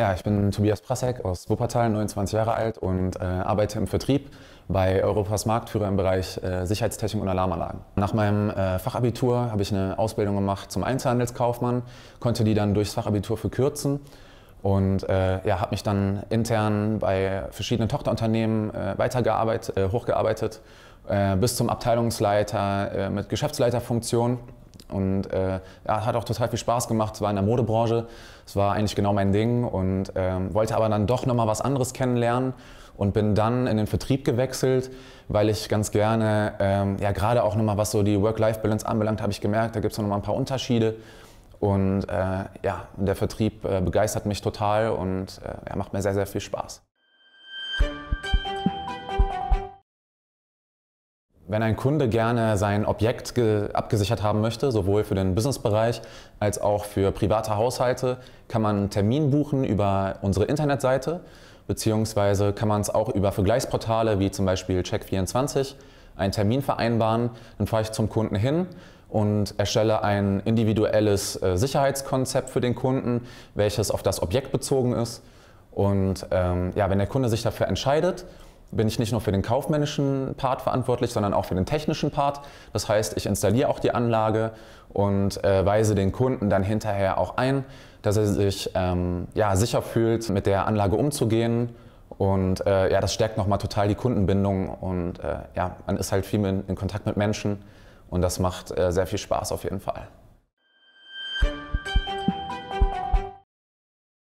Ja, ich bin Tobias Prasek aus Wuppertal, 29 Jahre alt und äh, arbeite im Vertrieb bei Europas Marktführer im Bereich äh, Sicherheitstechnik und Alarmanlagen. Nach meinem äh, Fachabitur habe ich eine Ausbildung gemacht zum Einzelhandelskaufmann, konnte die dann durchs Fachabitur verkürzen und äh, ja, habe mich dann intern bei verschiedenen Tochterunternehmen äh, weitergearbeitet, äh, hochgearbeitet bis zum Abteilungsleiter mit Geschäftsleiterfunktion und äh, ja, hat auch total viel Spaß gemacht. Es war in der Modebranche. Es war eigentlich genau mein Ding und ähm, wollte aber dann doch nochmal was anderes kennenlernen und bin dann in den Vertrieb gewechselt, weil ich ganz gerne, ähm, ja, gerade auch nochmal was so die Work-Life-Balance anbelangt, habe ich gemerkt, da gibt es nochmal ein paar Unterschiede. Und äh, ja, der Vertrieb äh, begeistert mich total und äh, macht mir sehr, sehr viel Spaß. Wenn ein Kunde gerne sein Objekt abgesichert haben möchte, sowohl für den Businessbereich als auch für private Haushalte, kann man einen Termin buchen über unsere Internetseite, beziehungsweise kann man es auch über Vergleichsportale wie zum Beispiel Check24 einen Termin vereinbaren. Dann fahre ich zum Kunden hin und erstelle ein individuelles äh, Sicherheitskonzept für den Kunden, welches auf das Objekt bezogen ist. Und ähm, ja, wenn der Kunde sich dafür entscheidet, bin ich nicht nur für den kaufmännischen Part verantwortlich, sondern auch für den technischen Part. Das heißt, ich installiere auch die Anlage und äh, weise den Kunden dann hinterher auch ein, dass er sich ähm, ja, sicher fühlt, mit der Anlage umzugehen. Und äh, ja, das stärkt nochmal total die Kundenbindung und äh, ja, man ist halt viel in, in Kontakt mit Menschen und das macht äh, sehr viel Spaß auf jeden Fall.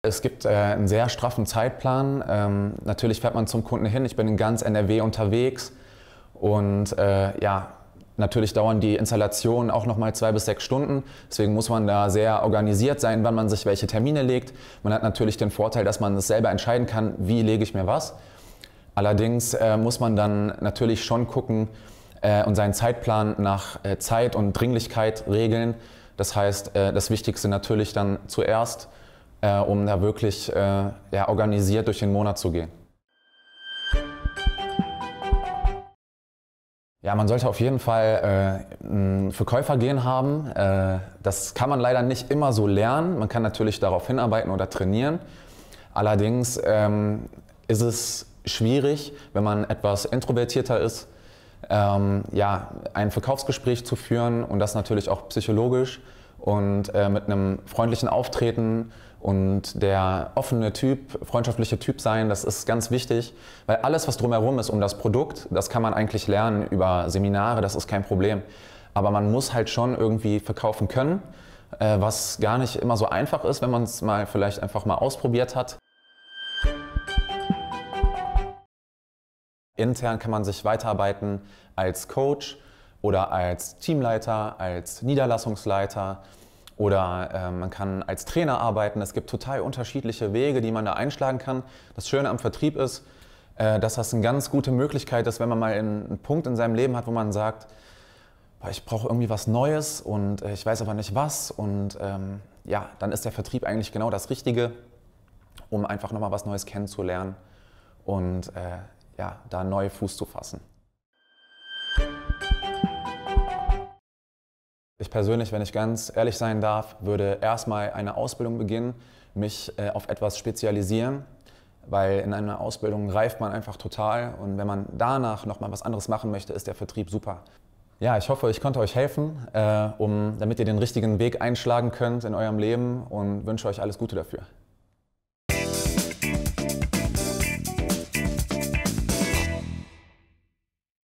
Es gibt äh, einen sehr straffen Zeitplan. Ähm, natürlich fährt man zum Kunden hin. Ich bin in ganz NRW unterwegs. Und äh, ja, natürlich dauern die Installationen auch nochmal zwei bis sechs Stunden. Deswegen muss man da sehr organisiert sein, wann man sich welche Termine legt. Man hat natürlich den Vorteil, dass man es selber entscheiden kann, wie lege ich mir was. Allerdings äh, muss man dann natürlich schon gucken äh, und seinen Zeitplan nach äh, Zeit und Dringlichkeit regeln. Das heißt, äh, das Wichtigste natürlich dann zuerst äh, um da wirklich äh, ja, organisiert durch den Monat zu gehen. Ja, man sollte auf jeden Fall äh, ein Verkäufergehen haben. Äh, das kann man leider nicht immer so lernen. Man kann natürlich darauf hinarbeiten oder trainieren. Allerdings ähm, ist es schwierig, wenn man etwas introvertierter ist, ähm, ja, ein Verkaufsgespräch zu führen und das natürlich auch psychologisch und äh, mit einem freundlichen Auftreten und der offene Typ, freundschaftliche Typ sein, das ist ganz wichtig, weil alles, was drumherum ist um das Produkt, das kann man eigentlich lernen über Seminare, das ist kein Problem. Aber man muss halt schon irgendwie verkaufen können, äh, was gar nicht immer so einfach ist, wenn man es mal vielleicht einfach mal ausprobiert hat. Intern kann man sich weiterarbeiten als Coach oder als Teamleiter, als Niederlassungsleiter oder äh, man kann als Trainer arbeiten. Es gibt total unterschiedliche Wege, die man da einschlagen kann. Das Schöne am Vertrieb ist, äh, dass das eine ganz gute Möglichkeit ist, wenn man mal einen, Punkt in seinem Leben hat, wo man sagt, boah, ich brauche irgendwie was Neues und äh, ich weiß aber nicht was. Und ähm, ja, dann ist der Vertrieb eigentlich genau das Richtige, um einfach nochmal was Neues kennenzulernen und äh, ja, da neu Fuß zu fassen. persönlich, wenn ich ganz ehrlich sein darf, würde erstmal eine Ausbildung beginnen, mich äh, auf etwas spezialisieren, weil in einer Ausbildung reift man einfach total und wenn man danach nochmal was anderes machen möchte, ist der Vertrieb super. Ja, ich hoffe, ich konnte euch helfen, äh, um, damit ihr den richtigen Weg einschlagen könnt in eurem Leben und wünsche euch alles Gute dafür.